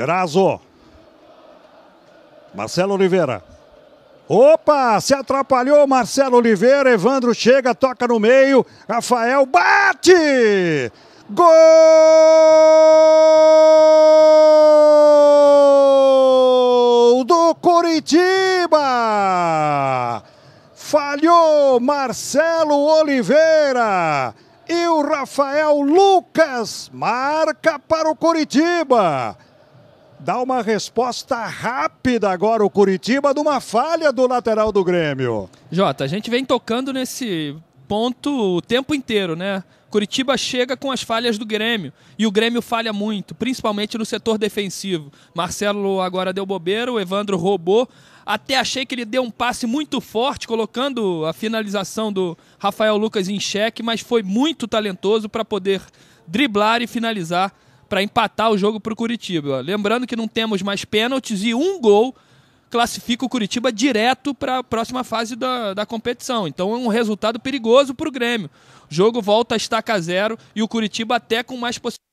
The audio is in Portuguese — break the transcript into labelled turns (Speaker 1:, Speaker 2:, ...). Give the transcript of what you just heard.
Speaker 1: Eraso. Marcelo Oliveira. Opa, se atrapalhou Marcelo Oliveira. Evandro chega, toca no meio. Rafael bate! Gol do Curitiba! Falhou Marcelo Oliveira e o Rafael Lucas marca para o Curitiba. Dá uma resposta rápida agora o Curitiba de uma falha do lateral do Grêmio.
Speaker 2: Jota, a gente vem tocando nesse ponto o tempo inteiro, né? Curitiba chega com as falhas do Grêmio e o Grêmio falha muito, principalmente no setor defensivo. Marcelo agora deu bobeira, o Evandro roubou. Até achei que ele deu um passe muito forte, colocando a finalização do Rafael Lucas em xeque, mas foi muito talentoso para poder driblar e finalizar para empatar o jogo para o Curitiba. Lembrando que não temos mais pênaltis e um gol classifica o Curitiba direto para a próxima fase da, da competição. Então é um resultado perigoso para o Grêmio. O jogo volta a estaca zero e o Curitiba até com mais possibilidades.